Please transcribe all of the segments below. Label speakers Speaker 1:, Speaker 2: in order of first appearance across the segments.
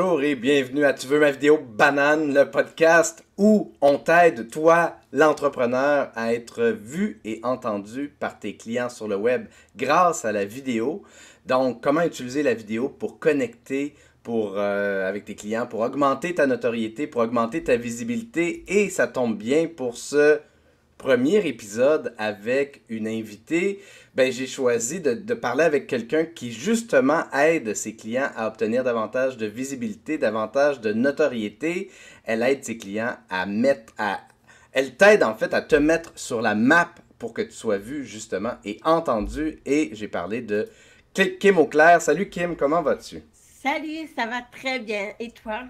Speaker 1: bonjour et bienvenue à Tu veux ma vidéo banane, le podcast où on t'aide, toi, l'entrepreneur, à être vu et entendu par tes clients sur le web grâce à la vidéo. Donc, comment utiliser la vidéo pour connecter pour, euh, avec tes clients, pour augmenter ta notoriété, pour augmenter ta visibilité et ça tombe bien pour ce premier épisode avec une invitée, ben, j'ai choisi de, parler avec quelqu'un qui justement aide ses clients à obtenir davantage de visibilité, davantage de notoriété. Elle aide ses clients à mettre à... Elle t'aide en fait à te mettre sur la map pour que tu sois vu justement et entendu. Et j'ai parlé de Kim Auclair. Salut Kim, comment vas-tu?
Speaker 2: Salut, ça va très bien. Et toi?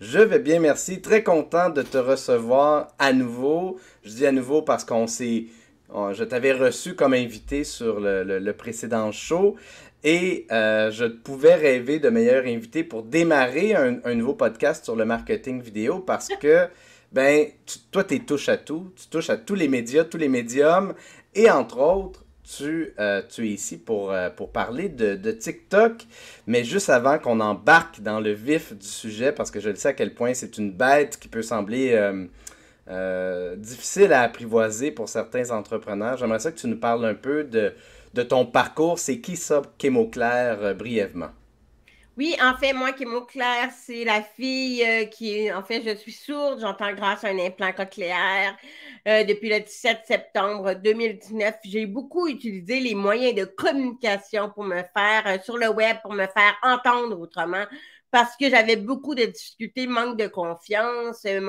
Speaker 1: Je vais bien, merci. Très content de te recevoir à nouveau. Je dis à nouveau parce qu'on s'est. Je t'avais reçu comme invité sur le, précédent show et euh, je pouvais rêver de meilleurs invités pour démarrer un, nouveau podcast sur le marketing vidéo parce que, ben, toi, tu touches à tout. Tu touches à tous les médias, tous les médiums. Et entre autres, tu, euh, es ici euh, pour, parler de, de, TikTok. Mais juste avant qu'on embarque dans le vif du sujet, parce que je le sais à quel point c'est une bête qui peut sembler euh, difficile à apprivoiser pour certains entrepreneurs. J'aimerais ça que tu nous parles un peu de, ton parcours. C'est qui ça, Kémo Claire, euh, brièvement?
Speaker 2: Oui, en fait, moi, Kémo Claire, c'est la fille euh, qui en fait, je suis sourde, j'entends grâce à un implant cochléaire. depuis le 17 septembre 2019, j'ai beaucoup utilisé les moyens de communication pour me faire, sur le web, pour me faire entendre autrement, parce que j'avais beaucoup de difficultés, manque de confiance. Euh,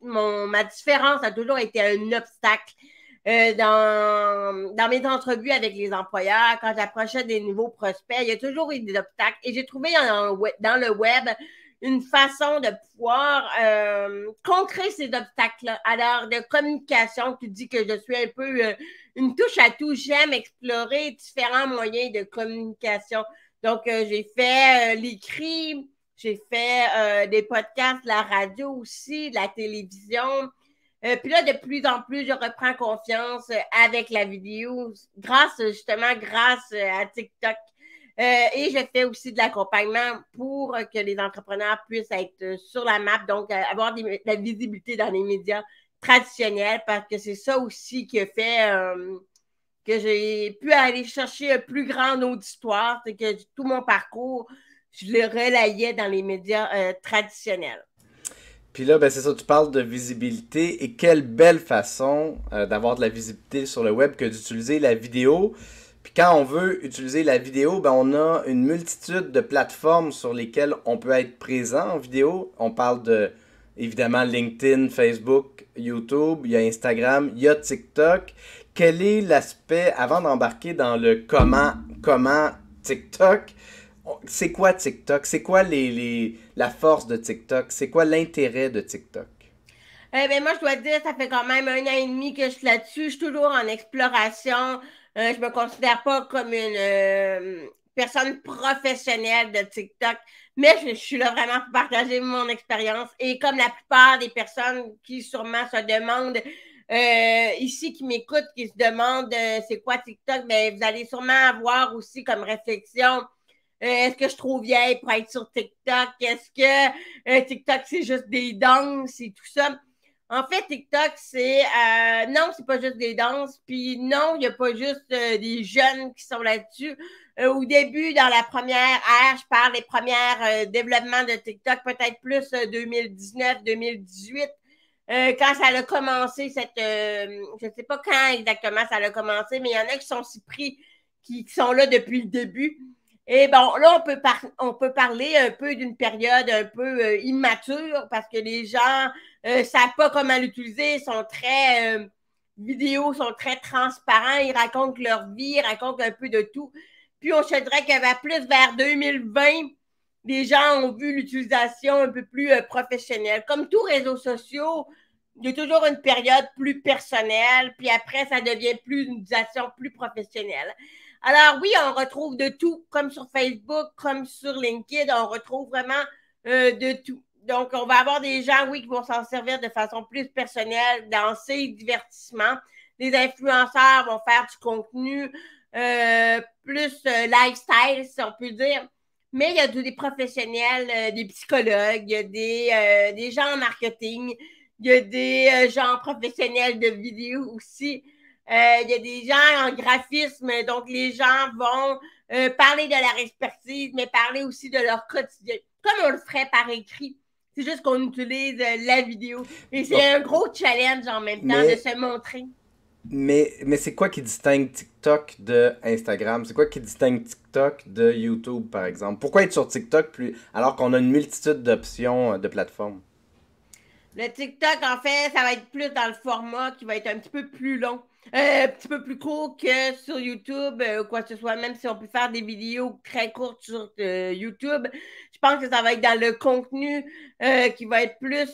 Speaker 2: mon, ma différence a toujours été un obstacle euh, dans, dans mes entrevues avec les employeurs. Quand j'approchais des nouveaux prospects, il y a toujours eu des obstacles. Et j'ai trouvé dans le web une façon de pouvoir euh, contrer ces obstacles-là. Alors, de communication, tu dis que je suis un peu euh, une touche à tout. J'aime explorer différents moyens de communication. Donc, j'ai fait l'écrit, j'ai fait euh, des podcasts, la radio aussi, la télévision. Euh, puis là, de plus en plus, je reprends confiance euh, avec la vidéo, grâce justement, grâce à TikTok. et je fais aussi de l'accompagnement pour que les entrepreneurs puissent être sur la map, donc avoir de la visibilité dans les médias traditionnels, parce que c'est ça aussi qui a fait que j'ai pu aller chercher un plus grand auditoire, c'est que tout mon parcours, je le relayais dans les médias euh, traditionnels.
Speaker 1: Puis là, ben c'est ça, tu parles de visibilité et quelle belle façon euh, d'avoir de la visibilité sur le web que d'utiliser la vidéo. Puis quand on veut utiliser la vidéo, ben, on a une multitude de plateformes sur lesquelles on peut être présent en vidéo. On parle de évidemment LinkedIn, Facebook, YouTube, il y a Instagram, il y a TikTok. Quel est l'aspect avant d'embarquer dans le comment comment TikTok c'est quoi TikTok? C'est quoi les, la force de TikTok? C'est quoi l'intérêt de TikTok?
Speaker 2: Eh ben, moi, je dois dire, ça fait quand même un an et demi que je suis là-dessus. Je suis toujours en exploration. Je euh, je me considère pas comme une euh, personne professionnelle de TikTok, mais je, suis là vraiment pour partager mon expérience. Et comme la plupart des personnes qui sûrement se demandent euh, ici, qui m'écoutent, qui se demandent c'est quoi TikTok, ben, vous allez sûrement avoir aussi comme réflexion euh, est-ce que je suis trop vieille pour être sur TikTok? Est-ce que euh, TikTok, c'est juste des danses et tout ça? En fait, TikTok, c'est euh, non, c'est pas juste des danses, puis non, il n'y a pas juste euh, des jeunes qui sont là-dessus. au début, dans la première ère, je parle des premières développements de TikTok, peut-être plus 2019-2018, quand ça a commencé, cette je ne sais pas quand exactement ça a commencé, mais il y en a qui sont si pris, qui sont là depuis le début. Et eh bon, là, on peut, parler un peu d'une période un peu euh, immature parce que les gens ne euh, savent pas comment l'utiliser, sont très euh, vidéos, sont très transparents, ils racontent leur vie, ils racontent un peu de tout. Puis on se dirait qu'à plus vers 2020, les gens ont vu l'utilisation un peu plus professionnelle. Comme tous réseaux sociaux, il y a toujours une période plus personnelle, puis après, ça devient plus une utilisation plus professionnelle. Alors oui, on retrouve de tout, comme sur Facebook, comme sur LinkedIn, on retrouve vraiment euh, de tout. Donc, on va avoir des gens, oui, qui vont s'en servir de façon plus personnelle dans ces divertissements. Les influenceurs vont faire du contenu euh, plus euh, lifestyle, si on peut dire. Mais il y a des professionnels, des psychologues, il y a des, des gens en marketing, il y a des gens professionnels de vidéo aussi. Euh, il y a des gens en graphisme, donc les gens vont euh, parler de leur expertise, mais parler aussi de leur quotidien, comme on le ferait par écrit. C'est juste qu'on utilise euh, la vidéo. Et c'est un gros challenge en même temps de se montrer.
Speaker 1: Mais, mais c'est quoi qui distingue TikTok de Instagram? C'est quoi qui distingue TikTok de YouTube, par exemple? Pourquoi être sur TikTok plus, alors qu'on a une multitude d'options de plateformes?
Speaker 2: Le TikTok, en fait, ça va être plus dans le format qui va être un petit peu plus long. Euh, un petit peu plus court que sur YouTube euh, ou quoi que ce soit, même si on peut faire des vidéos très courtes sur euh, YouTube. Je pense que ça va être dans le contenu qui va être plus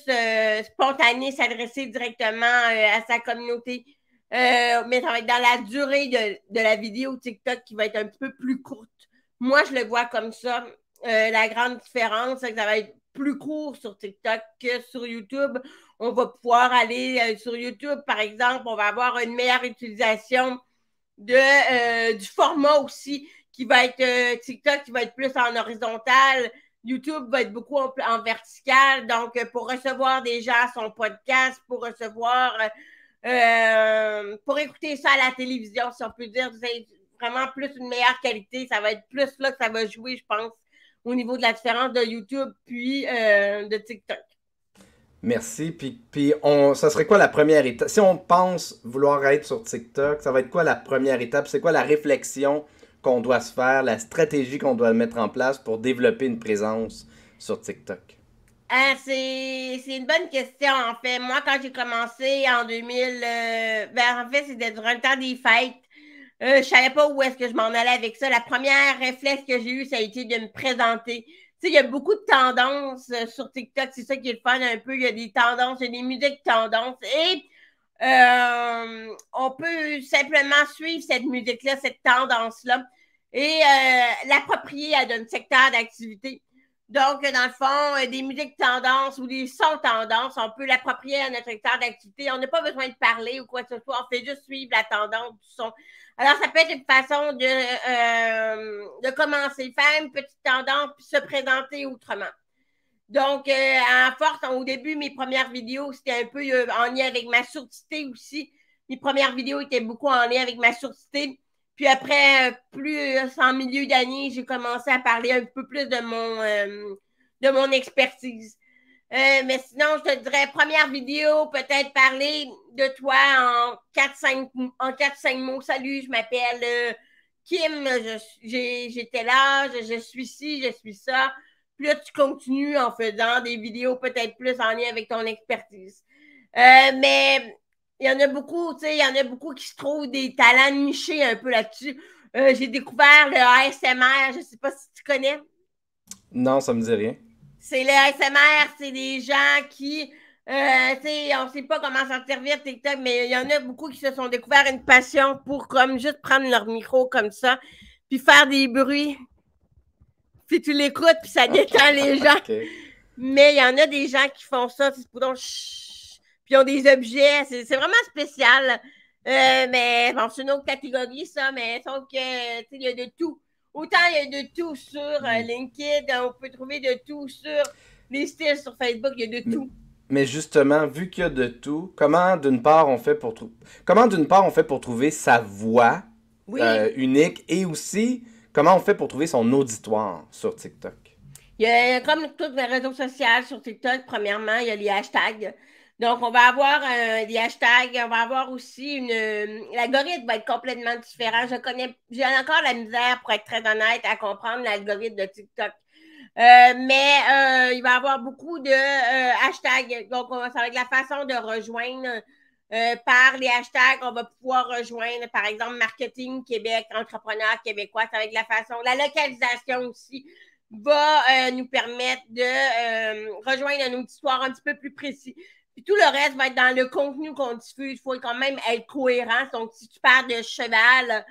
Speaker 2: spontané, s'adresser directement à sa communauté. mais ça va être dans la durée de, la vidéo TikTok qui va être un petit peu plus courte. Moi, je le vois comme ça. la grande différence, c'est que ça va être plus court sur TikTok que sur YouTube, on va pouvoir aller euh, sur YouTube, par exemple, on va avoir une meilleure utilisation de, euh, du format aussi qui va être euh, TikTok qui va être plus en horizontal, YouTube va être beaucoup en, vertical. Donc, pour recevoir déjà son podcast, pour recevoir, pour écouter ça à la télévision, si on peut dire, c'est vraiment plus une meilleure qualité. Ça va être plus là que ça va jouer, je pense, au niveau de la différence de YouTube puis de TikTok.
Speaker 1: Merci. Puis, puis on, ça serait quoi la première étape? Si on pense vouloir être sur TikTok, ça va être quoi la première étape? C'est quoi la réflexion qu'on doit se faire, la stratégie qu'on doit mettre en place pour développer une présence sur TikTok?
Speaker 2: Ah, c'est une bonne question, en fait. Moi, quand j'ai commencé en 2000, euh, ben, en fait, c'était durant le temps des fêtes. Euh, je savais pas où est-ce que je m'en allais avec ça. La première réflexe que j'ai eue, ça a été de me présenter. Tu sais, il y a beaucoup de tendances euh, sur TikTok. C'est ça qui est le fun un peu. Il y a des tendances, il y a des musiques tendances. Et euh, on peut simplement suivre cette musique-là, cette tendance-là, et euh, l'approprier à d'un secteur d'activité. Donc, dans le fond, euh, des musiques tendances ou des sons tendances, on peut l'approprier à notre secteur d'activité. On n'a pas besoin de parler ou quoi que ce soit. On fait juste suivre la tendance du son. Alors, ça peut être une façon de, euh, de commencer, faire une petite tendance, puis se présenter autrement. Donc, euh, en force, au début, mes premières vidéos, c'était un peu en lien avec ma sourdité aussi. Mes premières vidéos étaient beaucoup en lien avec ma sourdité. Puis après, plus en euh, milieu d'année, j'ai commencé à parler un peu plus de mon, euh, de mon expertise. Euh, mais sinon, je te dirais, première vidéo, peut-être parler de toi en 4-5 en quatre cinq mots. Salut, je m'appelle Kim, j'étais là, je, suis ci, je suis ça. Puis là, tu continues en faisant des vidéos peut-être plus en lien avec ton expertise. Euh, mais il y en a beaucoup, tu sais, il y en a beaucoup qui se trouvent des talents nichés un peu là-dessus. Euh, j'ai découvert le ASMR, je ne sais pas si tu connais.
Speaker 1: Non, ça me dit rien.
Speaker 2: C'est le ASMR, c'est des gens qui, euh, tu sais, on ne sait pas comment s'en servir TikTok, mais il y en a beaucoup qui se sont découverts une passion pour comme juste prendre leur micro comme ça, puis faire des bruits. Puis tu l'écoutes, puis ça détend les gens. Mais il y en a des gens qui font ça, c'est pour donc puis ils ont des objets. C'est vraiment spécial. Euh, mais c'est une autre catégorie, ça, mais sauf que il y a de tout. Autant il y a de tout sur euh, mm. LinkedIn, on peut trouver de tout sur les styles sur Facebook, il y a de tout.
Speaker 1: Mais, justement, vu qu'il y a de tout, comment d'une part on fait pour trouver comment d'une part on fait pour trouver sa voix euh, unique et aussi comment on fait pour trouver son auditoire sur TikTok?
Speaker 2: Il y a, comme toutes les réseaux sociaux sur TikTok, premièrement, il y a les hashtags. Donc, on va avoir euh, des hashtags, on va avoir aussi une. Euh, l'algorithme va être complètement différent. Je connais, j'ai encore la misère, pour être très honnête, à comprendre l'algorithme de TikTok. Euh, mais il va y avoir beaucoup de hashtags. Donc, on, ça va être la façon de rejoindre par les hashtags. On va pouvoir rejoindre, par exemple, Marketing Québec, Entrepreneur québécois. Ça va être la façon. La localisation aussi va nous permettre de rejoindre un auditoire un petit peu plus précis. Puis tout le reste va être dans le contenu qu'on diffuse. Il faut quand même être cohérent. Donc, si tu parles de cheval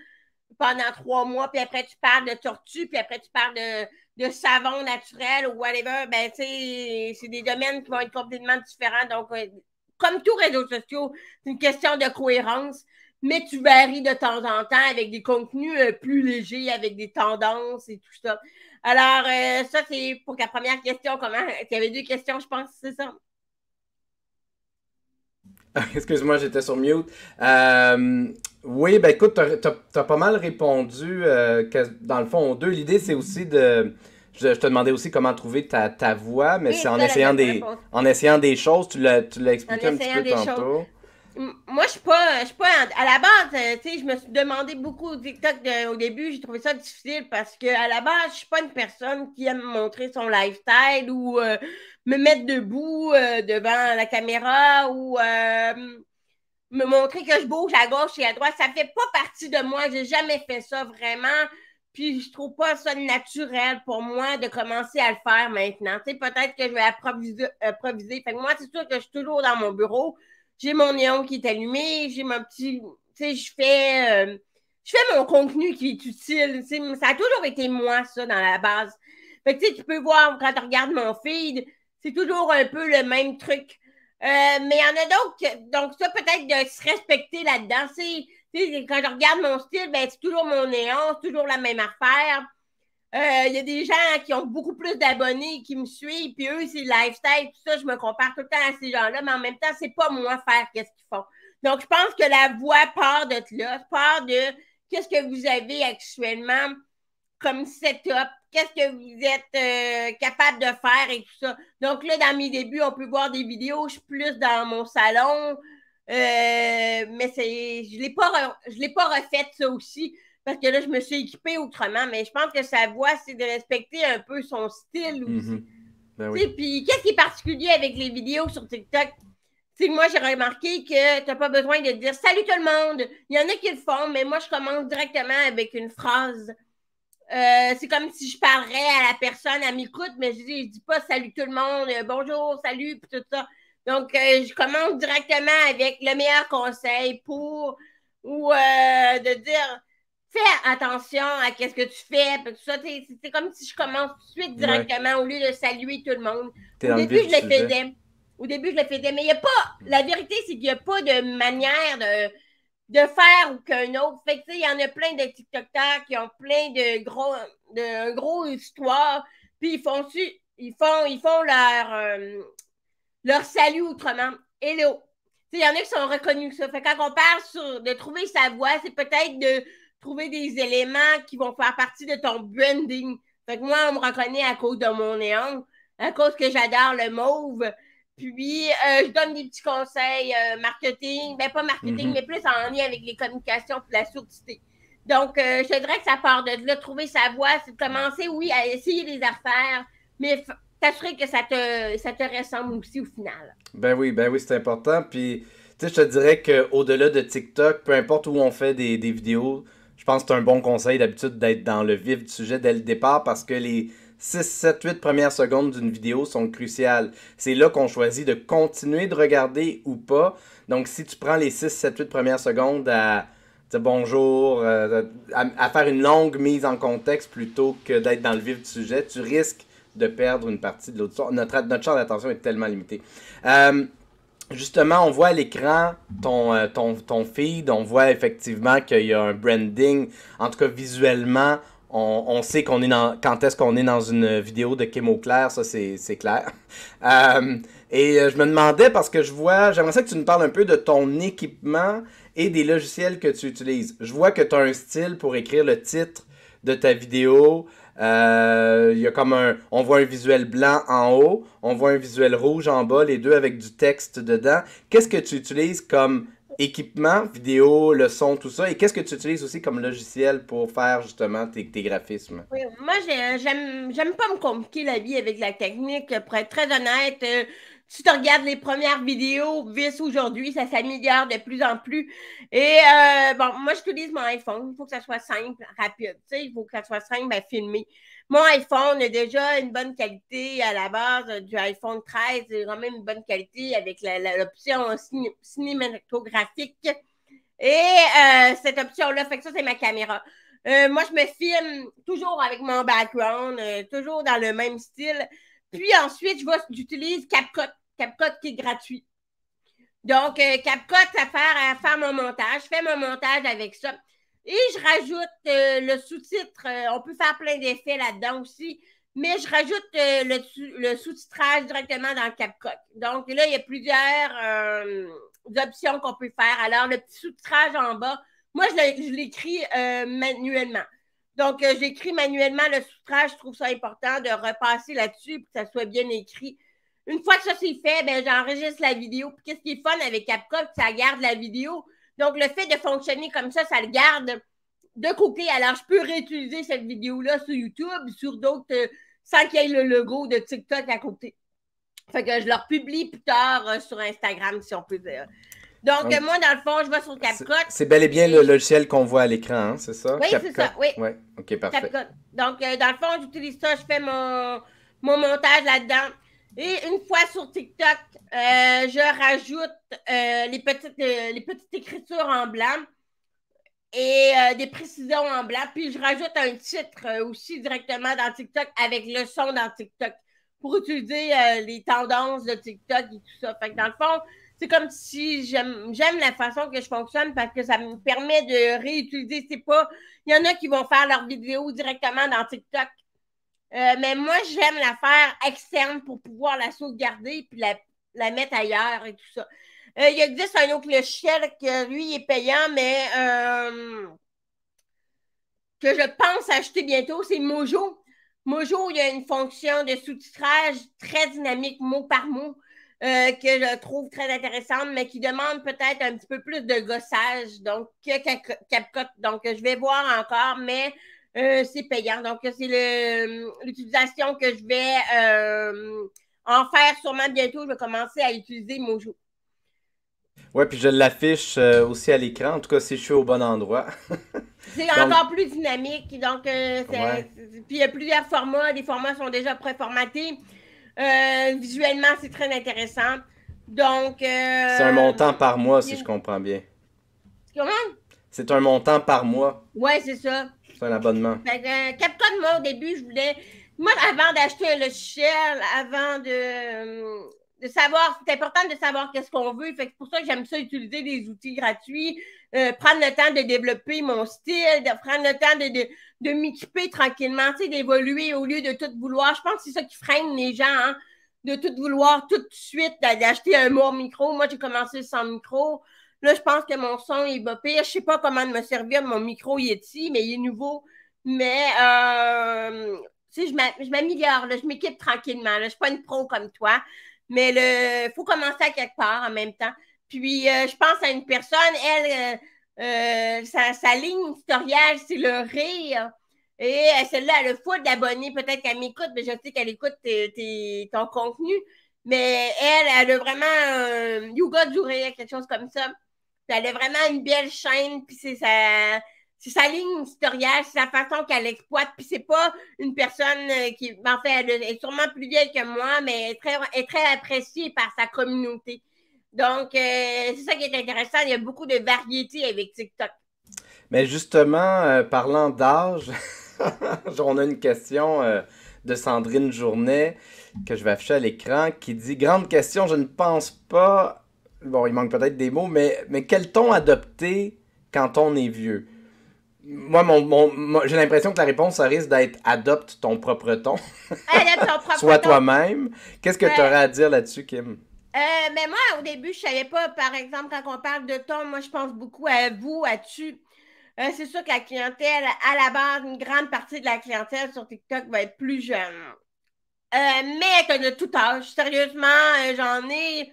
Speaker 2: pendant trois mois, puis après tu parles de tortue, puis après tu parles de, savon naturel ou whatever, ben c'est des domaines qui vont être complètement différents. Donc, euh, comme tous réseaux sociaux, c'est une question de cohérence, mais tu varies de temps en temps avec des contenus euh, plus légers, avec des tendances et tout ça. Alors, euh, ça, c'est pour la première question. Comment? Il y avait deux questions, je pense, c'est ça.
Speaker 1: Excuse-moi, j'étais sur mute. Euh, oui, ben écoute, tu as, pas mal répondu euh, dans le fond deux. L'idée, c'est aussi de. Je, te demandais aussi comment trouver ta, voix, mais c'est en, essayant des, en essayant des choses. Tu l'as expliqué un petit peu tantôt
Speaker 2: moi, je suis pas, suis pas à la base, euh, tu sais, je me suis demandé beaucoup au TikTok euh, au début, j'ai trouvé ça difficile parce que à la base, je suis pas une personne qui aime montrer son lifestyle ou euh, me mettre debout devant la caméra ou me montrer que je bouge à gauche et à droite. Ça fait pas partie de moi. J'ai jamais fait ça vraiment. Puis je trouve pas ça naturel pour moi de commencer à le faire maintenant. Tu sais, peut-être que je vais improviser. improviser. Fait moi, c'est sûr que je suis toujours dans mon bureau j'ai mon néon qui est allumé, j'ai mon petit. Tu sais, je fais. Euh, je fais mon contenu qui est utile. Ça a toujours été moi, ça, dans la base. Fait que tu peux voir quand tu regardes mon feed, c'est toujours un peu le même truc. Euh, mais il y en a d'autres. Donc, ça, peut-être de se respecter là-dedans. C'est, quand je regarde mon style, ben, c'est toujours mon néon, c'est toujours la même affaire. Il euh, y a des gens qui ont beaucoup plus d'abonnés qui me suivent, puis eux, c'est lifestyle, tout ça. Je me compare tout le temps à ces gens-là, mais en même temps, c'est pas moi faire qu'est-ce qu'ils font. Donc, je pense que la voix part de là, part de qu'est-ce que vous avez actuellement comme setup, qu'est-ce que vous êtes euh, capable de faire et tout ça. Donc là, dans mes débuts, on peut voir des vidéos, je suis plus dans mon salon, euh, mais je ne l'ai pas refait ça aussi parce que là, je me suis équipée autrement, mais je pense que sa voix, c'est de respecter un peu son style mhm. aussi. Ben puis qu'est-ce qui est particulier avec les vidéos sur TikTok? T'sais, moi, j'ai remarqué que tu n'as pas besoin de dire Salut tout le monde. Il y en a qui le font, mais moi, je commence directement avec une phrase. Euh, c'est comme si je parlais à la personne, à m'écoute, mais je ne dis, pas Salut tout le monde, euh, bonjour, salut, puis tout ça. Donc, euh, je commence directement avec le meilleur conseil pour ou de dire fais attention à ce que tu fais. c'est comme si je commence tout de suite directement au lieu de saluer tout le monde. Au début, je le faisais. Au début, je le faisais. Mais il n'y a pas. La vérité, c'est qu'il n'y a pas de manière de, de faire ou qu'un autre. Fait que, il y en a plein de TikTokers qui ont plein de gros, de, gros histoires. Puis ils font, ils font, ils font leur, euh, leur salut autrement. Hello. Il y en a qui sont reconnus ça. Fait quand on parle de trouver sa voix, c'est peut-être de trouver des éléments qui vont faire partie de ton branding. Fait que moi, on me reconnaît à cause de mon néon, à cause que j'adore le mauve. Puis, euh, je donne des petits conseils euh, marketing, ben pas marketing, mhm. mais plus en lien avec les communications et la sourdité. Donc, euh, je dirais que ça part de là, trouver sa voie, c'est de commencer, oui, à essayer les affaires, mais t'assurer que ça te, ça te ressemble aussi au final.
Speaker 1: Ben oui, ben oui, c'est important. Puis, tu sais, je te dirais qu'au-delà de TikTok, peu importe où on fait des vidéos, je pense que c'est un bon conseil d'habitude d'être dans le vif du sujet dès le départ parce que les 6, 7, 8 premières secondes d'une vidéo sont cruciales. C'est là qu'on choisit de continuer de regarder ou pas. Donc si tu prends les 6, 7, 8 premières secondes à bonjour, euh, à, faire une longue mise en contexte plutôt que d'être dans le vif du sujet, tu risques de perdre une partie de l'audition. Notre, notre champ d'attention est tellement limité. Euh, justement, on voit à l'écran euh, ton, ton, feed, on voit effectivement qu'il y a un branding, en tout cas visuellement, on, sait qu'on est dans, quand est-ce qu'on est dans une vidéo de Kim Claire, ça c'est clair. Euh, et euh, je me demandais, parce que je vois, j'aimerais ça que tu nous parles un peu de ton équipement et des logiciels que tu utilises. Je vois que tu as un style pour écrire le titre de ta vidéo. Euh, il y a comme un, on voit un visuel blanc en haut, on voit un visuel rouge en bas, les deux avec du texte dedans. Qu'est-ce que tu utilises comme équipement, vidéo, le son, tout ça. Et qu'est-ce que tu utilises aussi comme logiciel pour faire justement tes, graphismes?
Speaker 2: Oui, moi, euh, j'aime pas me compliquer la vie avec la technique. Pour être très honnête, euh, si tu regardes les premières vidéos vis aujourd'hui, ça s'améliore de plus en plus. Et euh, bon, moi, je j'utilise mon iPhone. Il faut que ça soit simple, rapide. il faut que ça soit simple à filmer. Mon iPhone a déjà une bonne qualité à la base euh, du iPhone 13. Il a même une bonne qualité avec l'option cinématographique. Et euh, cette option-là, fait que ça, c'est ma caméra. moi, je me filme toujours avec mon background, toujours dans le même style. Puis ensuite, j'utilise CapCut. CapCut qui est gratuit. Donc, euh, CapCut, ça fait à euh, faire mon montage. Je fais mon montage avec ça. Et je rajoute euh, le sous-titre. on peut faire plein d'effets là-dedans aussi. Mais je rajoute le, le sous-titrage directement dans CapCut. Donc, là, il y a plusieurs options qu'on peut faire. Alors, le petit sous-titrage en bas, moi, je l'écris manuellement. Donc, euh, j'écris manuellement le sous Je trouve ça important de repasser là-dessus pour que ça soit bien écrit. Une fois que ça c'est fait, ben, j'enregistre la vidéo. Puis qu'est-ce qui est fun avec CapCut? Ça garde la vidéo. Donc, le fait de fonctionner comme ça, ça le garde de côté. Alors, je peux réutiliser cette vidéo-là sur YouTube, sur d'autres, euh, sans qu'il y ait le logo de TikTok à côté. Fait que je leur publie plus tard euh, sur Instagram, si on peut dire. Donc, moi, dans le fond, je vais sur CapCut. C'est bel et bien
Speaker 1: le logiciel qu'on voit à l'écran, hein, c'est ça? Oui, c'est ça, oui.
Speaker 2: OK, parfait. CapCut. Donc, euh, dans le fond, j'utilise ça, je fais mon, montage là-dedans. Et une fois sur TikTok, euh, je rajoute euh, les, petites, les petites écritures en blanc et des précisions en blanc. Puis, je rajoute un titre aussi directement dans TikTok avec le son dans TikTok pour utiliser les tendances de TikTok et tout ça. Fait que dans le fond, c'est comme si j'aime la façon que je fonctionne parce que ça me permet de réutiliser. C'est pas. Il y en a qui vont faire leur vidéo directement dans TikTok. Euh, mais moi, j'aime la faire externe pour pouvoir la sauvegarder puis la, mettre ailleurs et tout ça. Euh, il existe un autre logiciel que lui est payant, mais euh, que je pense acheter bientôt, c'est Mojo. Mojo, il y a une fonction de sous-titrage très dynamique, mot par mot. Euh, que je trouve très intéressante, mais qui demande peut-être un petit peu plus de gossage donc, que Capcot. Donc, je vais voir encore, mais euh, c'est payant. Donc, c'est euh, l'utilisation que je vais en faire sûrement bientôt. Je vais commencer à utiliser Mojo.
Speaker 1: Oui, puis je l'affiche aussi à l'écran. En tout cas, si je suis au bon endroit.
Speaker 2: c'est encore plus dynamique. Donc, puis il y a plusieurs formats. Les formats sont déjà préformatés. Euh, visuellement, c'est très intéressant. Donc. Euh, c'est un
Speaker 1: montant par mois, si je comprends bien. Comment? C'est un montant par mois.
Speaker 2: Ouais, c'est ça.
Speaker 1: C'est un abonnement.
Speaker 2: Fait Capcom, euh, moi, au début, je voulais. Moi, avant d'acheter le logiciel, avant de. Euh, de savoir, c'est important de savoir qu'est-ce qu'on veut. c'est pour ça que j'aime ça utiliser des outils gratuits, euh, prendre le temps de développer mon style, de prendre le temps de, m'équiper tranquillement, tu d'évoluer au lieu de tout vouloir. Je pense que c'est ça qui freine les gens, hein, de tout vouloir tout de suite, d'acheter un mot micro. Moi, j'ai commencé sans micro. Là, je pense que mon son est pas Je Je sais pas comment me servir mon micro Yeti, mais il est nouveau. Mais euh, je m'améliore, je m'équipe tranquillement. Je ne suis pas une pro comme toi mais il faut commencer à quelque part en même temps. Puis, euh, je pense à une personne, elle, euh, euh, sa, ligne historiale, c'est le rire. Et celle-là, elle a d'abonner d'abonnés. Peut-être qu'elle m'écoute, mais je sais qu'elle écoute tes tes ton contenu. Mais elle, elle a vraiment You yoga du rire, quelque chose comme ça. Puis elle a vraiment une belle chaîne, puis c'est sa, c'est sa ligne historiale, c'est sa façon qu'elle exploite. Puis c'est pas une personne euh, qui, ben, en fait, elle est sûrement plus vieille que moi, mais est très, est très appréciée par sa communauté. Donc, euh, c'est ça qui est intéressant. Il y a beaucoup de variété avec TikTok.
Speaker 1: Mais justement, euh, parlant d'âge, on a une question de Sandrine Journet que je vais afficher à l'écran qui dit Grande question, je ne pense pas. Bon, il manque peut-être des mots, mais, mais quel ton adopter quand on est vieux moi, mon, mon, j'ai l'impression que la réponse, ça risque d'être adopte ton propre ton.
Speaker 2: adopte ton propre Sois
Speaker 1: toi-même. Qu'est-ce que tu aurais à dire là-dessus, Kim?
Speaker 2: Euh, mais moi, au début, je savais pas, par exemple, quand on parle de ton, moi, je pense beaucoup à vous, à tu. Euh, c'est sûr que la clientèle, à la base, une grande partie de la clientèle sur TikTok va être plus jeune. Euh, mais que de tout âge, sérieusement, euh, j'en ai.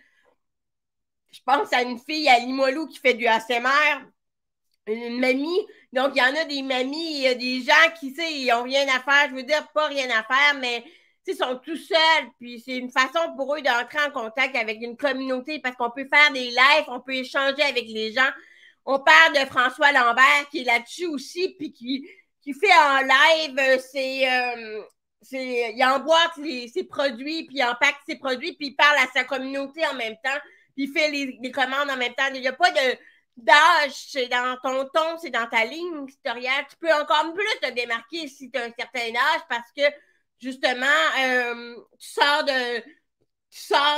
Speaker 2: Je pense à une fille à l'imolou, qui fait du ASMR, une mamie donc, il y en a des mamies, il y a des gens qui, tu ils n'ont rien à faire. Je veux dire, pas rien à faire, mais ils sont tout seuls. Puis c'est une façon pour eux d'entrer en contact avec une communauté parce qu'on peut faire des lives, on peut échanger avec les gens. On parle de François Lambert qui est là-dessus aussi, puis qui, qui fait en live c'est euh, euh il emboîte ses produits, puis il empaque ses produits, puis il parle à sa communauté en même temps, puis il fait les, les commandes en même temps. Il n'y a pas de d'âge, c'est dans ton ton, c'est dans ta ligne historiale. Tu peux encore plus te démarquer si tu as un certain âge parce que justement, euh, tu sors de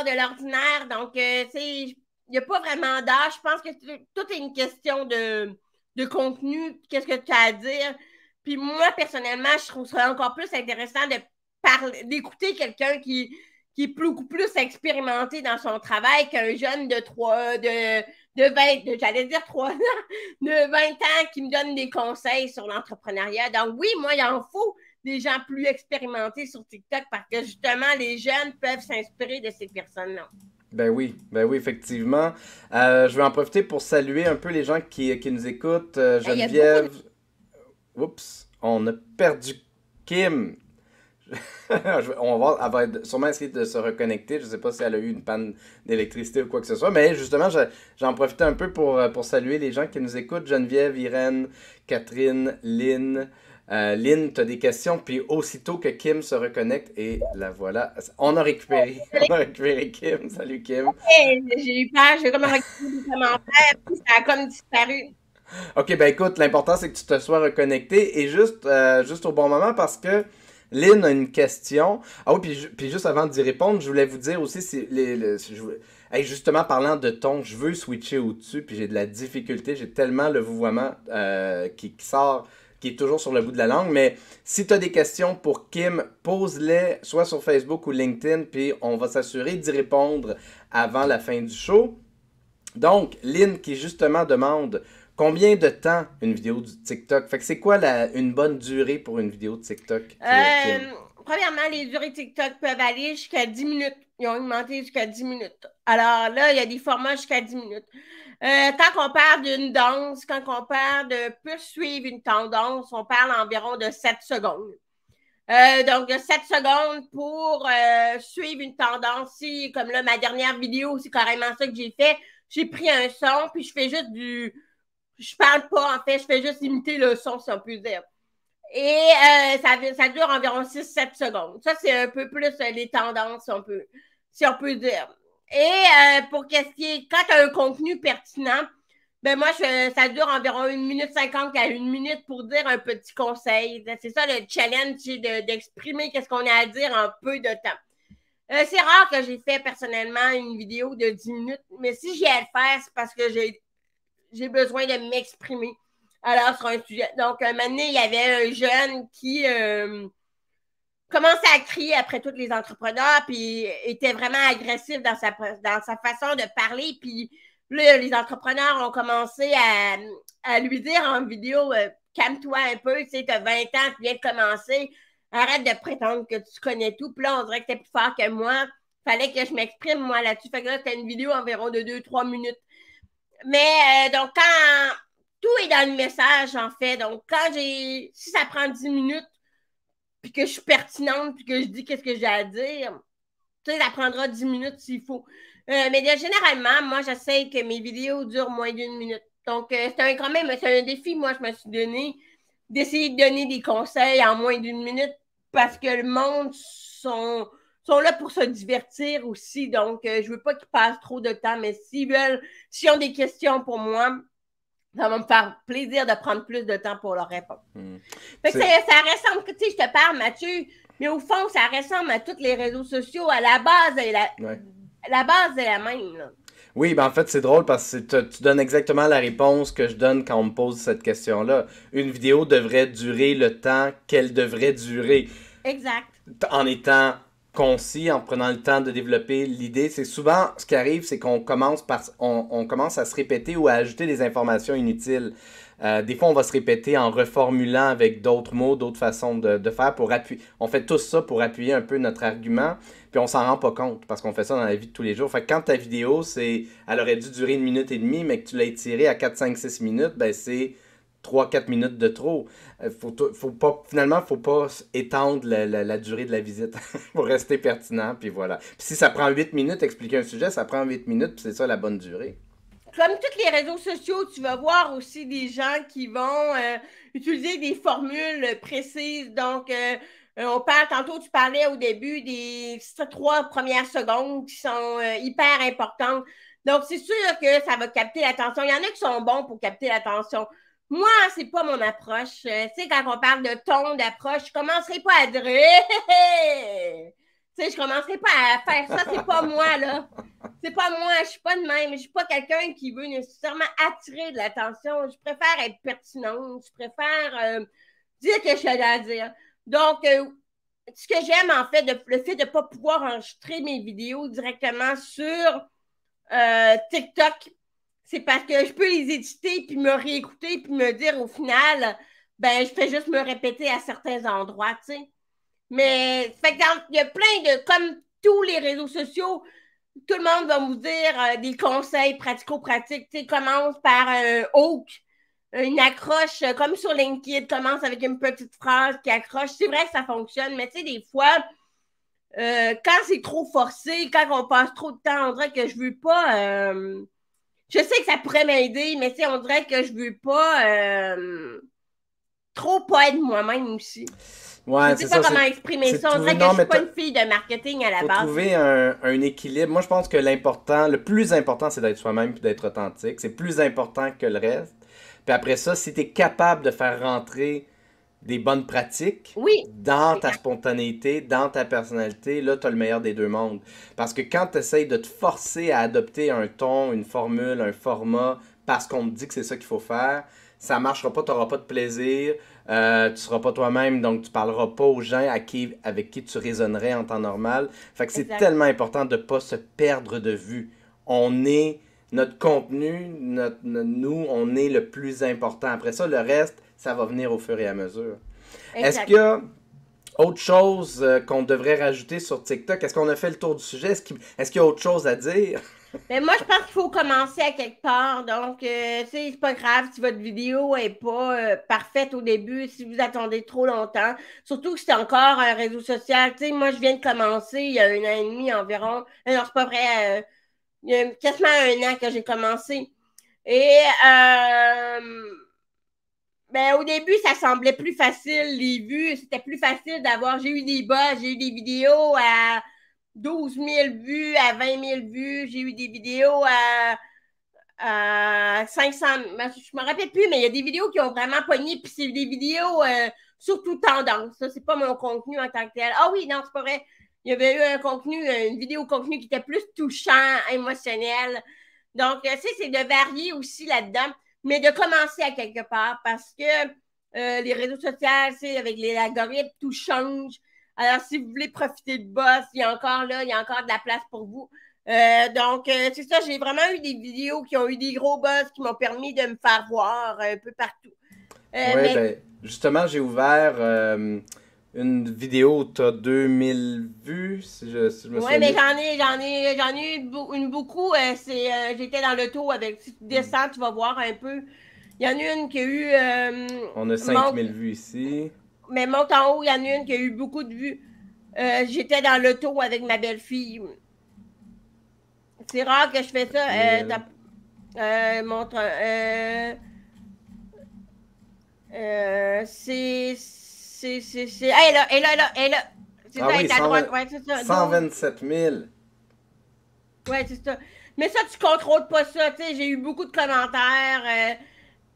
Speaker 2: de l'ordinaire. Donc, euh, sais, il n'y a pas vraiment d'âge. Je pense que tout est une question de, contenu, qu'est-ce que tu as à dire. Puis moi, personnellement, je trouve ça encore plus intéressant de parler, d'écouter quelqu'un qui, qui est beaucoup plus expérimenté dans son travail qu'un jeune de 3, de, de 20, j'allais dire 3 ans, de 20 ans qui me donne des conseils sur l'entrepreneuriat. Donc oui, moi, il en faut des gens plus expérimentés sur TikTok parce que justement, les jeunes peuvent s'inspirer de ces personnes-là.
Speaker 1: Ben oui, ben oui, effectivement. Euh, je vais en profiter pour saluer un peu les gens qui, nous écoutent. Euh, ben, Geneviève. Oups, on a perdu Kim. on va, elle va sûrement essayer de se reconnecter. Je ne sais pas si elle a eu une panne d'électricité ou quoi que ce soit. Mais justement, j'en profite un peu euh, pour, saluer les gens qui nous écoutent. Geneviève, Irène, Catherine, Lynn. Euh, Lynn, tu as des questions, puis aussitôt que Kim se reconnecte, et la voilà, on a récupéré, on Kim. Salut Kim.
Speaker 2: j'ai eu peur, j'ai comme récupéré des commentaires, ça a comme disparu.
Speaker 1: OK, ben écoute, l'important c'est que tu te sois reconnecté et juste, euh, juste au bon moment parce que Lynn a une question. Ah oui, puis, juste avant d'y répondre, je voulais vous dire aussi, justement, parlant de ton, je veux switcher au-dessus, puis j'ai de la difficulté, j'ai tellement le vouvoiement euh, qui, qui, sort, qui est toujours sur le bout de la langue. Mais si tu as des questions pour Kim, pose-les soit sur Facebook ou LinkedIn, puis on va s'assurer d'y répondre avant la fin du show. Donc, Lynn qui justement demande Combien de temps une vidéo du TikTok? Fait que c'est quoi une bonne durée pour une vidéo de TikTok? Euh,
Speaker 2: premièrement, les durées TikTok peuvent aller jusqu'à 10 minutes. Ils ont augmenté jusqu'à 10 minutes. Alors là, il y a des formats jusqu'à 10 minutes. Euh, tant qu'on parle d'une danse, quand on parle de poursuivre une tendance, on parle environ de 7 secondes. Euh, donc, de 7 secondes pour suivre une tendance. Si, comme là, ma dernière vidéo, c'est carrément ça que j'ai fait. J'ai pris un son, puis je fais juste du je parle pas, en fait, je fais juste imiter le son, si on peut dire. Et euh, ça, ça, dure environ 6-7 secondes. Ça, c'est un peu plus euh, les tendances, si on peut, si on peut dire. Et euh, pour qu'est-ce qui est, quand tu as un contenu pertinent, ben moi, ça dure environ 1 minute 50 à 1 minute pour dire un petit conseil. Ben, c'est ça le challenge, d'exprimer qu'est-ce qu'on a à dire en peu de temps. c'est rare que j'ai fait personnellement une vidéo de 10 minutes, mais si j'ai à le faire, c'est parce que j'ai j'ai besoin de m'exprimer. Alors, sur un sujet. Donc, un moment donné, il y avait un jeune qui euh, commençait à crier après tous les entrepreneurs, puis était vraiment agressif dans sa, dans sa façon de parler. Puis là, les entrepreneurs ont commencé à, lui dire en vidéo euh, Calme-toi un peu, tu sais, as 20 ans, tu viens de commencer, arrête de prétendre que tu connais tout. Puis là, on dirait que t'es plus fort que moi. Fallait que je m'exprime, moi, là-dessus. Fait que là, c'était une vidéo environ de 2-3 minutes. Mais euh, donc, quand tout est dans le message, en fait, donc quand j'ai. Si ça prend 10 minutes, puis que je suis pertinente, puis que je dis qu'est-ce que j'ai à dire, tu sais, ça prendra 10 minutes s'il faut. Euh, mais généralement, moi, j'essaie que mes vidéos durent moins d'une minute. Donc, euh, c'est un, quand même, c'est un défi, moi, je me suis donné d'essayer de donner des conseils en moins d'une minute parce que le monde sont sont là pour se divertir aussi. Donc, euh, je ne veux pas qu'ils passent trop de temps, mais s'ils veulent, s'ils ont des questions pour moi, ça va me faire plaisir de prendre plus de temps pour leur répondre. Hmm. ça, ressemble, tu sais, je te parle, Mathieu, mais au fond, ça ressemble à tous les réseaux sociaux. À la base, la, base est la même.
Speaker 1: Oui, ben en fait, c'est drôle parce que tu donnes exactement la réponse que je donne quand on me pose cette question-là. Une vidéo devrait durer le temps qu'elle devrait durer. Exact. En étant concis en prenant le temps de développer l'idée. C'est souvent ce qui arrive, c'est qu'on commence par commence à se répéter ou à ajouter des informations inutiles. Euh, des fois, on va se répéter en reformulant avec d'autres mots, d'autres façons de, faire pour appuyer. On fait tout ça pour appuyer un peu notre argument, puis on s'en rend pas compte parce qu'on fait ça dans la vie de tous les jours. Fait quand ta vidéo, c'est, elle aurait dû durer une minute et demie, mais que tu l'as étirée à 4, 5, 6 minutes, ben c'est 3-4 minutes de trop. Euh, faut, pas, finalement, il ne faut pas étendre la, durée de la visite pour rester pertinent. Puis voilà. si ça prend huit minutes, expliquer un sujet, ça prend 8 minutes, puis c'est ça la bonne durée.
Speaker 2: Comme tous les réseaux sociaux, tu vas voir aussi des gens qui vont euh, utiliser des formules précises. Donc, euh, on parle, tantôt, tu parlais au début des trois premières secondes qui sont hyper importantes. Donc, c'est sûr que ça va capter l'attention. Il y en a qui sont bons pour capter l'attention. Moi, c'est pas mon approche. Euh, tu sais, quand on parle de ton d'approche, je commencerai pas à dire Tu sais, je commencerai pas à faire ça, c'est pas moi, là. C'est pas moi, je suis pas de même. Je suis pas quelqu'un qui veut nécessairement attirer de l'attention. Je préfère être pertinente. Je préfère euh, dire que j'ai à dire. Donc, euh, ce que j'aime, en fait, le fait de ne pas pouvoir enregistrer mes vidéos directement sur TikTok c'est parce que je peux les éditer, puis me réécouter, puis me dire au final, ben, je fais juste me répéter à certains endroits, tu sais. Mais, fait il y a plein de, comme tous les réseaux sociaux, tout le monde va vous dire euh, des conseils pratico-pratiques, tu sais, commence par un hook, une accroche, euh, comme sur LinkedIn, commence avec une petite phrase qui accroche. C'est vrai que ça fonctionne, mais tu sais, des fois, euh, quand c'est trop forcé, quand on passe trop de temps, on dirait que je veux pas je sais que ça pourrait m'aider, mais on dirait que je veux pas euh, trop pas être moi-même aussi.
Speaker 1: Ouais, je ne sais pas comment exprimer ça. On dirait que je suis pas une
Speaker 2: fille de marketing à la faut base. trouver
Speaker 1: un, un, équilibre. Moi, je pense que l'important, le plus important, c'est d'être soi-même et d'être authentique. C'est plus important que le reste. Puis après ça, si tu es capable de faire rentrer des bonnes pratiques oui. dans ta spontanéité, dans ta personnalité, là, tu as le meilleur des deux mondes. Parce que quand tu essayes de te forcer à adopter un ton, une formule, un format, parce qu'on te dit que c'est ça qu'il faut faire, ça marchera pas, tu n'auras pas de plaisir, euh, tu seras pas toi-même, donc tu parleras pas aux gens à qui, avec qui tu raisonnerais en temps normal. Fait que c'est tellement important de pas se perdre de vue. On est notre contenu, nous, on est le plus important. Après ça, le reste, ça va venir au fur et à mesure. Est-ce qu'il y a autre chose euh, qu'on devrait rajouter sur TikTok? Est-ce qu'on a fait le tour du sujet? Est-ce qu'il y a autre chose à dire?
Speaker 2: Mais ben, moi, je pense qu'il faut commencer à quelque part. Donc, euh, c'est pas grave si votre vidéo n'est pas euh, parfaite au début, si vous attendez trop longtemps. Surtout que c'est encore un réseau social. Tu moi, je viens de commencer il y a un an et demi environ. Non, c'est pas vrai. il y a quasiment un an que j'ai commencé. Et ben, au début, ça semblait plus facile, les vues. C'était plus facile d'avoir. J'ai eu des boss, j'ai eu des vidéos à 12 000 vues, à 20 000 vues. J'ai eu des vidéos à, 500 Je ben, Je me rappelle plus, mais il y a des vidéos qui ont vraiment pogné. Puis c'est des vidéos euh, surtout tendance. Ça, c'est pas mon contenu en tant que tel. Ah oui, non, c'est pas vrai. Il y avait eu un contenu, euh, une vidéo contenu qui était plus touchant, émotionnel. Donc, euh, tu c'est de varier aussi là-dedans mais de commencer à quelque part parce que euh, les réseaux sociaux, c'est avec les algorithmes, tout change. Alors, si vous voulez profiter de boss, il y a encore là, il y a encore de la place pour vous. Euh, donc, euh, c'est ça, j'ai vraiment eu des vidéos qui ont eu des gros BOSS qui m'ont permis de me faire voir un peu partout. oui, ben,
Speaker 1: justement, j'ai ouvert une vidéo, tu as 2000 vues, si je, je me souviens. Oui, mais j'en
Speaker 2: ai, j'en ai, j'en ai eu une, beaucoup. Euh, euh, j'étais dans le taux avec. Si tu descends, tu vas voir un peu. Il y en a une qui a eu. Euh, On a 5000
Speaker 1: vues ici.
Speaker 2: Mais monte en haut, il y en a une qui a eu beaucoup de vues. j'étais dans le taux avec ma belle-fille. C'est rare que je fais ça. montre. c'est c'est. c'est... elle elle C'est Ouais, c'est 127 000. Ouais, c'est ça. Mais ça, tu contrôles pas ça. Tu sais, j'ai eu beaucoup de commentaires. Euh,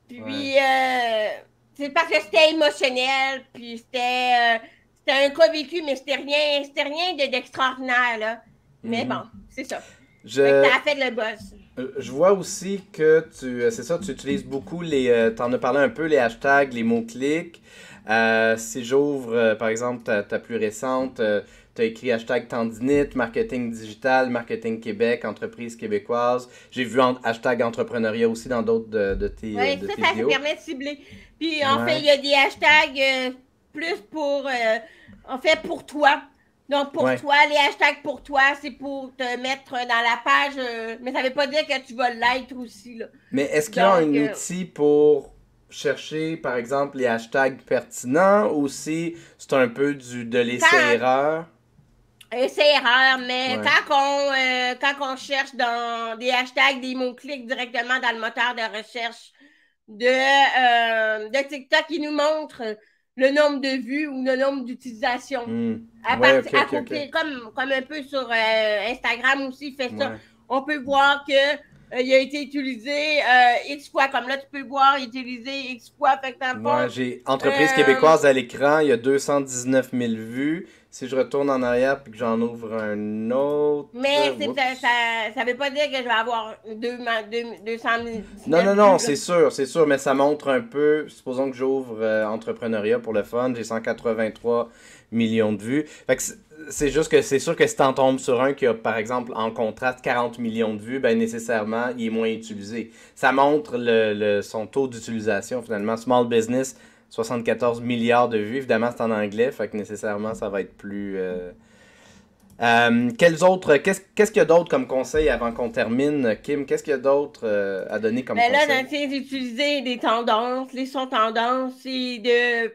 Speaker 2: puis, euh, c'est parce que c'était émotionnel. Puis, c'était, euh, c'était un cas vécu, mais c'était rien, c'était rien d'extraordinaire, là. Mais mhm. bon, c'est ça. Je... a fait le boss.
Speaker 1: Je vois aussi que tu, c'est ça, tu utilises beaucoup les, t'en as parlé un peu, les hashtags, les mots-clics. Euh, si j'ouvre, euh, par exemple, ta, plus récente, euh, tu as écrit hashtag tendinite, marketing digital, marketing Québec, entreprise québécoise. J'ai vu hashtag entrepreneuriat aussi dans d'autres de, tes, vidéos. ça, ça, permet
Speaker 2: de cibler. Puis, en fait, il y a des hashtags plus pour, en fait, pour toi. Donc, pour toi, les hashtags pour toi, c'est pour te mettre dans la page, mais ça ne veut pas dire que tu vas l'être aussi. Là.
Speaker 1: Mais est-ce qu'il y a un outil pour chercher, par exemple, les hashtags pertinents aussi c'est un peu du, de l'essai-erreur?
Speaker 2: Essai-erreur, mais quand, on, euh, cherche dans des hashtags, des mots-clics directement dans le moteur de recherche de, euh, de TikTok, qui nous montre le nombre de vues ou le nombre d'utilisations. Hmm. À, Comme, un peu sur euh, Instagram aussi, fait ça. On peut voir que euh, il a été utilisé euh, X fois. Comme là, tu peux voir utiliser X fois. Moi, j'ai Entreprise euh, québécoise à
Speaker 1: l'écran, il y a 219 000 vues. Si je retourne en arrière et que j'en ouvre un autre.
Speaker 2: Mais ça ne veut pas dire que je vais avoir 200 000.
Speaker 1: Non, non, non, c'est sûr, c'est sûr, mais ça montre un peu. Supposons que j'ouvre Entrepreneuriat pour le fun, j'ai 183 millions de vues. Fait que c'est juste que c'est sûr que si t'en tombes sur un qui a, par exemple, en contraste 40 millions de vues, ben nécessairement, il est moins utilisé. Ça montre le, son taux d'utilisation, finalement. Small business, 74 milliards de vues. Évidemment, c'est en anglais, fait que nécessairement, ça va être plus... Euh, euh, quels autres, qu'est-ce, qu'il y a d'autre comme conseil avant qu'on termine, Kim? Qu'est-ce qu'il y a d'autre euh, à donner comme ben là,
Speaker 2: conseil? d'utiliser des tendances, les sont tendances et de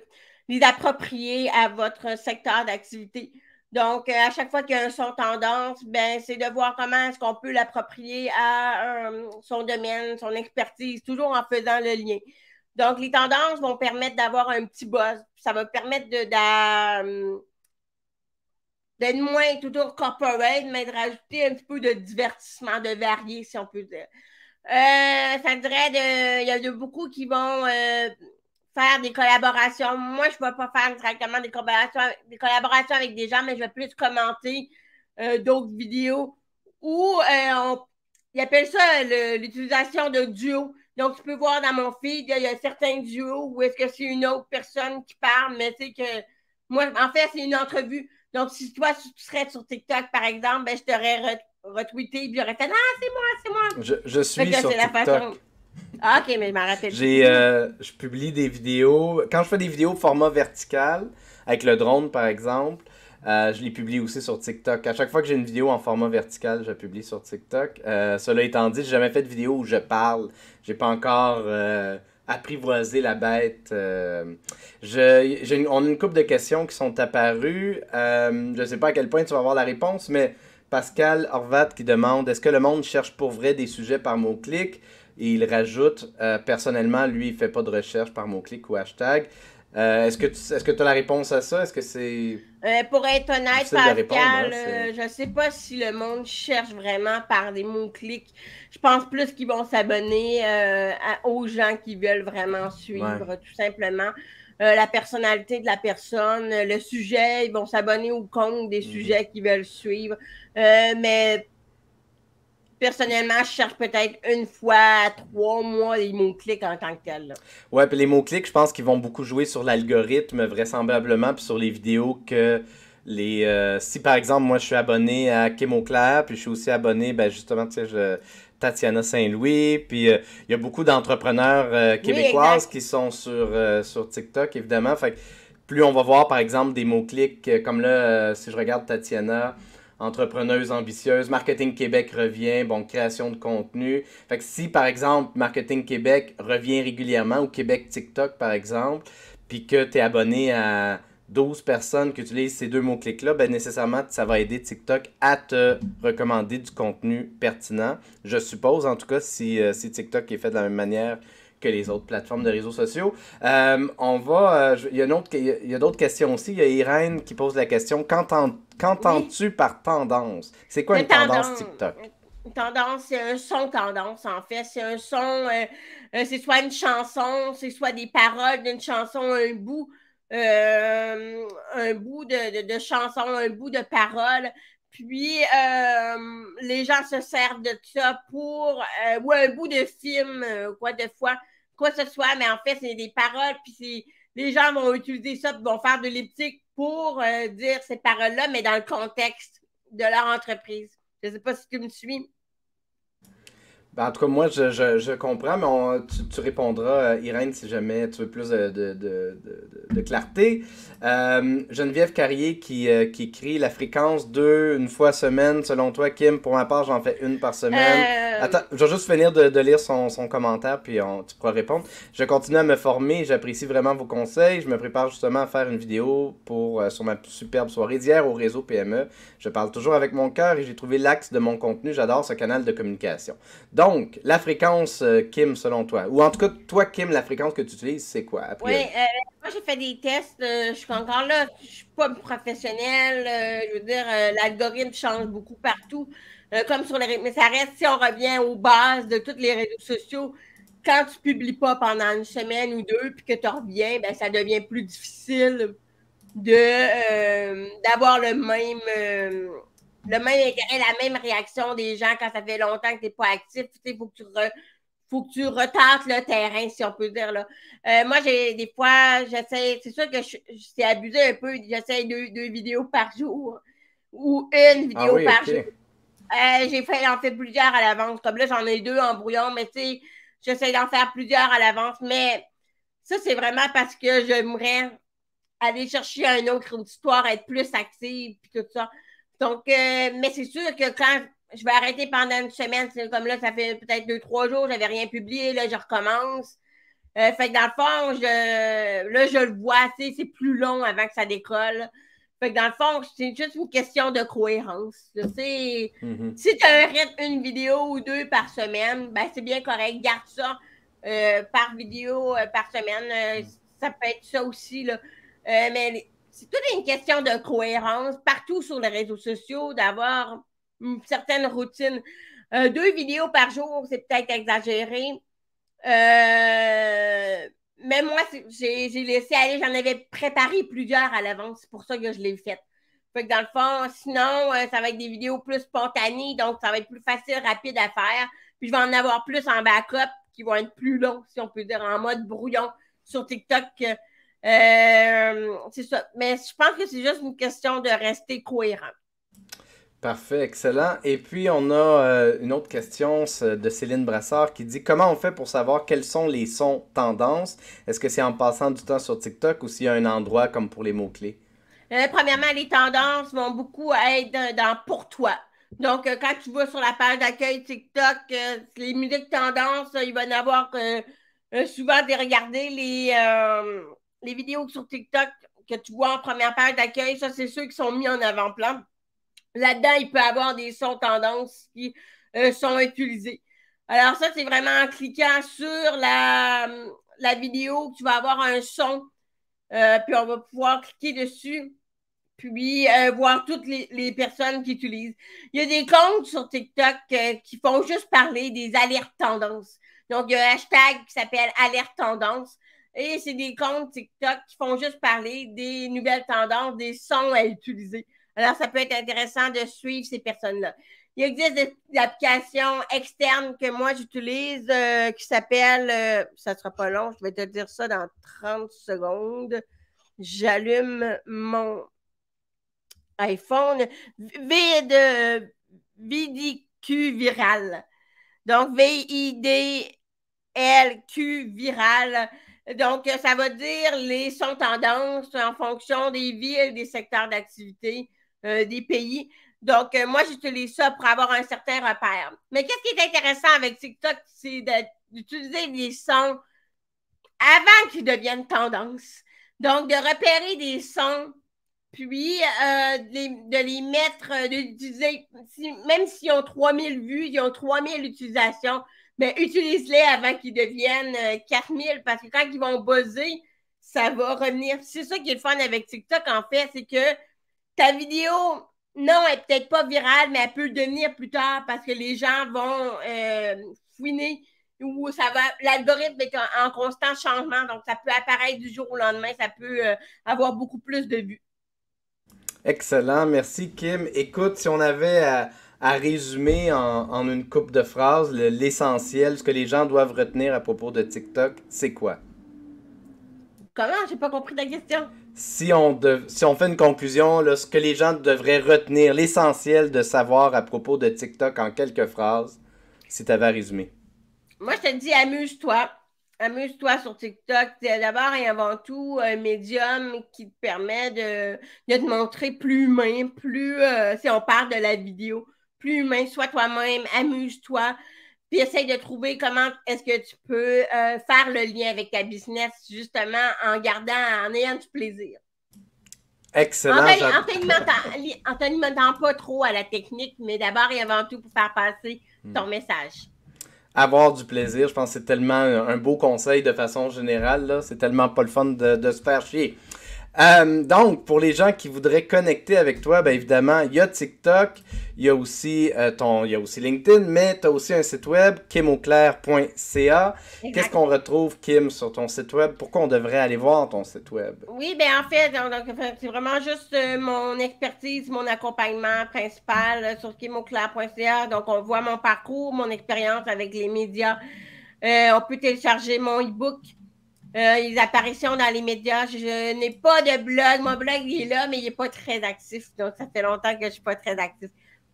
Speaker 2: les approprier à votre secteur d'activité. Donc, euh, à chaque fois qu'il y a un son tendance, ben, c'est de voir comment est-ce qu'on peut l'approprier à euh, son domaine, son expertise, toujours en faisant le lien. Donc, les tendances vont permettre d'avoir un petit buzz. Ça va permettre de, euh, d'être moins toujours corporate, mais de rajouter un petit peu de divertissement, de varier, si on peut dire. Euh, ça dirait de, il y a de beaucoup qui vont faire des collaborations. Moi, je ne vais pas faire directement des collaborations, des collaborations avec des gens, mais je vais plus commenter euh, d'autres vidéos. Ou euh, on, ils appellent ça l'utilisation de duo. Donc, tu peux voir dans mon feed, il y a certains duos où est-ce que c'est une autre personne qui parle, mais c'est que moi, en fait, c'est une entrevue. Donc, si toi, tu serais sur TikTok, par exemple, ben, je t'aurais retweeté et j'aurais fait Ah, c'est moi, c'est moi. Je, suis sur TikTok. Ah, ok, mais m'a raté J'ai,
Speaker 1: euh, je publie des vidéos. Quand je fais des vidéos format vertical, avec le drone par exemple, euh, je les publie aussi sur TikTok. À chaque fois que j'ai une vidéo en format vertical, je la publie sur TikTok. Euh, cela étant dit, j'ai jamais fait de vidéo où je parle. J'ai pas encore apprivoisé la bête. j'ai on a une couple de questions qui sont apparues. Je ne sais pas à quel point tu vas avoir la réponse, mais Pascal Horvat qui demande Est-ce que le monde cherche pour vrai des sujets par mots-clics et il rajoute, euh, personnellement, lui, il ne fait pas de recherche par mot-clic ou hashtag. Euh, est-ce que tu est-ce que as la réponse à ça? Est-ce que c'est.
Speaker 2: Euh, pour être honnête, Pascal, je ne hein, je sais pas si le monde cherche vraiment par des mots-clics. Je pense plus qu'ils vont s'abonner aux gens qui veulent vraiment suivre, tout simplement. la personnalité de la personne, le sujet, ils vont s'abonner au compte des mhm. sujets qu'ils veulent suivre. mais personnellement, je cherche peut-être une fois à trois mois les mots-clics en tant que tel.
Speaker 1: Oui, puis les mots-clics, je pense qu'ils vont beaucoup jouer sur l'algorithme, vraisemblablement, puis sur les vidéos que les. Euh, si par exemple, moi, je suis abonné à Kim Auclair, puis je suis aussi abonné, ben, justement, tu sais, je. Tatiana Saint-Louis, puis euh, il y a beaucoup d'entrepreneurs euh, québécoises qui sont sur, sur TikTok, évidemment. Fait plus on va voir, par exemple, des mots-clics, comme là, si je regarde Tatiana, entrepreneuse ambitieuse. Marketing Québec revient, bon, création de contenu. Fait que si, par exemple, Marketing Québec revient régulièrement, ou Québec TikTok, par exemple, puis que tu es abonné à 12 personnes qui utilisent ces deux mots-clics-là, ben nécessairement, ça va aider TikTok à te recommander du contenu pertinent. Je suppose, en tout cas, si, euh, si TikTok est fait de la même manière que les autres plateformes de réseaux sociaux. Euh, on va. Euh, il y, a, d'autres questions aussi. Il y a Irène qui pose la question Qu'entends-tu par tendance C'est quoi une, tendance, TikTok
Speaker 2: Une tendance, c'est un son tendance, en fait. C'est un son, euh, c'est soit une chanson, c'est soit des paroles d'une chanson, un bout. un bout de, de, chanson, un bout de parole. Puis les gens se servent de ça pour ou un bout de film, quoi, de fois, quoi que ce soit, mais en fait, c'est des paroles, puis les gens vont utiliser ça, vont faire de l'éthique pour euh, dire ces paroles-là, mais dans le contexte de leur entreprise. Je sais pas si tu me suis.
Speaker 1: Ben, en tout cas, moi, je, comprends, mais tu, répondras, euh, Irène, si jamais tu veux plus de, clarté. Euh, Geneviève Carrier qui, écrit euh, la fréquence deux, une fois semaine. Selon toi, Kim, pour ma part, j'en fais une par semaine. Attends, je vais juste finir de, lire son, commentaire, puis tu pourras répondre. Je continue à me former, j'apprécie vraiment vos conseils. Je me prépare justement à faire une vidéo pour, sur ma superbe soirée d'hier au réseau PME. Je parle toujours avec mon cœur et j'ai trouvé l'axe de mon contenu. J'adore ce canal de communication. Donc, donc, la fréquence, euh, Kim, selon toi, ou en tout cas, toi, Kim, la fréquence que tu utilises, c'est quoi? Oui, euh,
Speaker 2: moi, j'ai fait des tests. Euh, je suis encore là. Je ne suis pas professionnelle. je veux dire, l'algorithme change beaucoup partout. comme sur les Mais ça reste, si on revient aux bases de toutes les réseaux sociaux, quand tu ne publies pas pendant une semaine ou deux, puis que tu reviens, ben, ça devient plus difficile de d'avoir le même le même intérêt, la même réaction des gens quand ça fait longtemps que tu n'es pas actif. Il faut que tu faut que tu retardes le terrain, si on peut dire. Là. Euh, moi, j'ai des fois, j'essaie, c'est sûr que je, abusé un peu, j'essaie deux, vidéos par jour ou une ah vidéo par jour. Euh, j'ai fait, en fait plusieurs à l'avance. Comme là, j'en ai deux en brouillon, mais tu sais, j'essaie d'en faire plusieurs à l'avance. Mais ça, c'est vraiment parce que j'aimerais aller chercher un autre auditoire, être plus active, puis tout ça. Donc, euh, mais c'est sûr que quand je vais arrêter pendant une semaine, comme là, ça fait peut-être deux, trois jours, j'avais rien publié, là, je recommence. Euh, fait que dans le fond, je, là, je le vois, c'est plus long avant que ça décolle. Fait que dans le fond, c'est juste une question de cohérence. Tu sais, mm-hmm. Si tu arrêtes une vidéo ou deux par semaine, ben c'est bien correct. Garde ça euh, par vidéo euh, par semaine. Mm. Ça peut être ça aussi. Là. mais c'est toute une question de cohérence partout sur les réseaux sociaux, d'avoir une certaine routine. Euh, deux vidéos par jour, c'est peut-être exagéré. Euh, mais moi, j'ai laissé aller, j'en avais préparé plusieurs à l'avance. C'est pour ça que je l'ai fait. Fait que dans le fond, sinon, euh, ça va être des vidéos plus spontanées, donc ça va être plus facile, rapide à faire. Puis je vais en avoir plus en backup qui vont être plus longs, si on peut dire, en mode brouillon sur TikTok. Euh, c'est ça. Mais je pense que c'est juste une question de rester cohérent.
Speaker 1: Parfait, excellent. Et puis, on a euh, une autre question de Céline Brassard qui dit Comment on fait pour savoir quels sont les sons tendances Est-ce que c'est en passant du temps sur TikTok ou s'il y a un endroit comme pour les mots-clés
Speaker 2: euh, Premièrement, les tendances vont beaucoup être dans Pour toi. Donc, quand tu vas sur la page d'accueil TikTok, les musiques tendances, il va y en avoir souvent de regarder les les vidéos sur TikTok que tu vois en première page d'accueil, ça, c'est ceux qui sont mis en avant-plan. Là-dedans, il peut y avoir des sons tendances qui euh, sont utilisés. Alors, ça, c'est vraiment en cliquant sur la, vidéo que tu vas avoir un son. Euh, puis on va pouvoir cliquer dessus, puis euh, voir toutes les, personnes qui utilisent. Il y a des comptes sur TikTok qui font juste parler des alertes tendances. Donc, il y a un hashtag qui s'appelle alerte tendance. Et c'est des comptes TikTok qui font juste parler des nouvelles tendances, des sons à utiliser. Alors, ça peut être intéressant de suivre ces personnes-là. Il existe des, applications externes que moi j'utilise euh, qui s'appelle, euh, ça sera pas long, je vais te dire ça dans 30 secondes. J'allume mon iPhone. Vide, euh, viral. Donc, V-I-D-L-Q viral. Donc, euh, ça va dire les sons tendances en fonction des villes, des secteurs d'activité, euh, des pays. Donc, euh, moi, j'utilise ça pour avoir un certain repère. Mais qu'est-ce qui est intéressant avec TikTok, c'est d'utiliser les sons avant qu'ils deviennent tendances. Donc, de repérer des sons, puis de, les, mettre, d'utiliser, même s'ils ont 3000 vues, ils ont 3000 utilisations, mais ben, utilise-les avant qu'ils deviennent 4000 euh, parce que quand ils vont buzzer, ça va revenir. C'est ça qui est le fun avec TikTok, en fait, c'est que ta vidéo, non, elle est peut-être pas virale, mais elle peut le devenir plus tard parce que les gens vont euh, fouiner ou ça va. L'algorithme est en, constant changement, donc ça peut apparaître du jour au lendemain, ça peut euh, avoir beaucoup plus de vues.
Speaker 1: Excellent, merci Kim. Écoute, si on avait à résumer en, en une coupe de phrases l'essentiel, ce que les gens doivent retenir à propos de TikTok, c'est quoi?
Speaker 2: Comment? J'ai pas compris ta question.
Speaker 1: Si on, de, si on fait une conclusion, là, ce que les gens devraient retenir, l'essentiel de savoir à propos de TikTok en quelques phrases, si t'avais à résumer.
Speaker 2: Moi, je te dis, amuse-toi. Amuse-toi sur TikTok. C'est d'abord et avant tout un médium qui te permet de, de te montrer plus humain, plus euh, si on parle de la vidéo plus humain, sois toi-même, amuse-toi, puis essaye de trouver comment est-ce que tu peux euh, faire le lien avec ta business, justement, en gardant, en ayant du plaisir.
Speaker 1: Excellent. En, ne
Speaker 2: t'alimentant pas trop à la technique, mais d'abord et avant tout pour faire passer hmm. ton message.
Speaker 1: Avoir du plaisir, je pense que c'est tellement un beau conseil de façon générale. C'est tellement pas le fun de se faire chier. Euh, donc, pour les gens qui voudraient connecter avec toi, bien évidemment, il y a TikTok, il y a aussi, euh, ton, il y aussi LinkedIn, mais tu as aussi un site web, kimauclair.ca. Qu'est-ce qu'on retrouve, Kim, sur ton site web? Pourquoi on devrait aller voir ton site web?
Speaker 2: Oui, bien en fait, c'est vraiment juste euh, mon expertise, mon accompagnement principal sur kimauclair.ca. Donc, on voit mon parcours, mon expérience avec les médias. on peut télécharger mon e-book euh, les apparitions dans les médias. Je n'ai pas de blog. Mon blog il est là, mais il n'est pas très actif. Donc, ça fait longtemps que je ne suis pas très actif.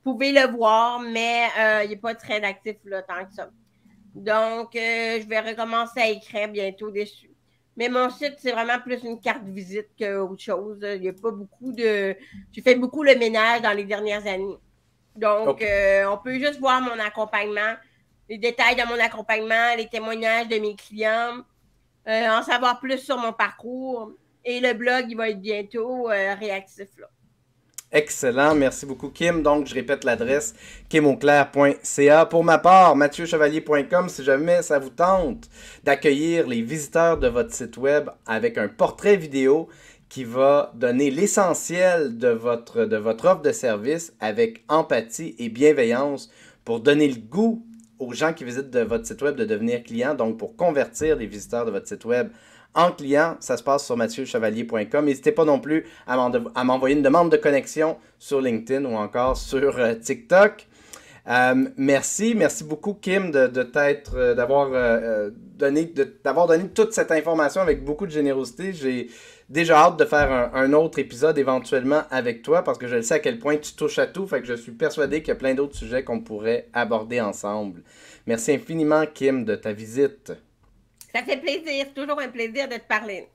Speaker 2: Vous pouvez le voir, mais euh, il n'est pas très actif là, tant que ça. Donc, euh, je vais recommencer à écrire bientôt dessus. Mais mon site, c'est vraiment plus une carte visite qu'autre chose. Il n'y a pas beaucoup de. J'ai fait beaucoup le ménage dans les dernières années. Donc, euh, on peut juste voir mon accompagnement, les détails de mon accompagnement, les témoignages de mes clients euh, en savoir plus sur mon parcours. Et le blog, il va être bientôt euh, réactif. Là.
Speaker 1: Excellent, merci beaucoup Kim. Donc, je répète l'adresse kimauclair.ca. Pour ma part, mathieuchevalier.com si jamais ça vous tente d'accueillir les visiteurs de votre site web avec un portrait vidéo qui va donner l'essentiel de votre, de votre offre de service avec empathie et bienveillance pour donner le goût aux gens qui visitent votre site web de devenir clients. Donc, pour convertir les visiteurs de votre site web en clients, ça se passe sur mathieuchevalier.com. N'hésitez pas non plus à m'envoyer une demande de connexion sur LinkedIn ou encore sur euh, TikTok. Euh, merci, merci beaucoup Kim de, euh, d'avoir donné, donné toute cette information avec beaucoup de générosité. J'ai déjà hâte de faire un, autre épisode éventuellement avec toi parce que je sais à quel point tu touches à tout. Fait que je suis persuadé qu'il y a plein d'autres sujets qu'on pourrait aborder ensemble. Merci infiniment, Kim, de ta visite.
Speaker 2: Ça fait plaisir. Toujours un plaisir de te parler.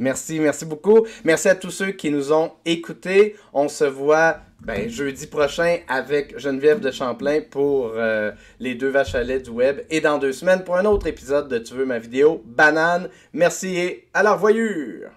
Speaker 1: Merci, merci beaucoup. Merci à tous ceux qui nous ont écoutés. On se voit ben, jeudi prochain avec Geneviève de Champlain pour euh, les deux vaches à lait du web et dans deux semaines pour un autre épisode de Tu veux ma vidéo
Speaker 2: banane. Merci et à la revoyure!